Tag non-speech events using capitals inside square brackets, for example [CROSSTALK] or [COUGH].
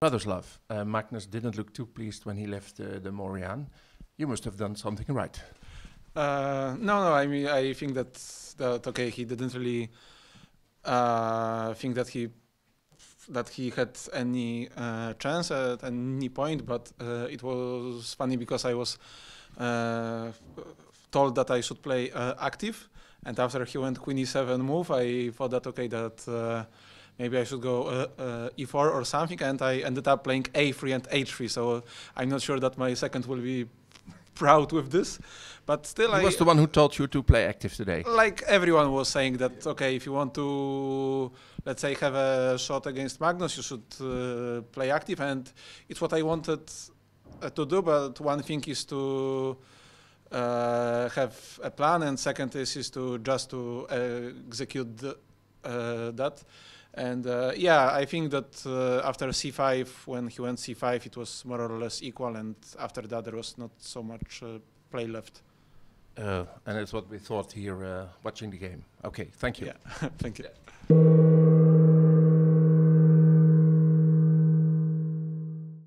Brother's love. Uh, Magnus didn't look too pleased when he left uh, the Morian. You must have done something [LAUGHS] right. Uh, no, no. I mean, I think that that okay. He didn't really uh, think that he that he had any uh, chance at any point. But uh, it was funny because I was told that I should play active, and after he went Queen E7 move, I thought that okay that maybe I should go uh, uh, e4 or something, and I ended up playing a3 and h3. So I'm not sure that my second will be [LAUGHS] proud with this. But still, who I was the one who told you to play active today. Like everyone was saying that okay, if you want to, let's say, have a shot against Magnus, you should uh, play active, and it's what I wanted uh, to do. But one thing is to. Uh, have a plan and second is, is to just to uh, execute the, uh, that. And uh, yeah, I think that uh, after C5, when he went C5, it was more or less equal, and after that there was not so much uh, play left. Uh, and it's what we thought here uh, watching the game. Okay, thank you. Yeah, [LAUGHS] thank you. Yeah.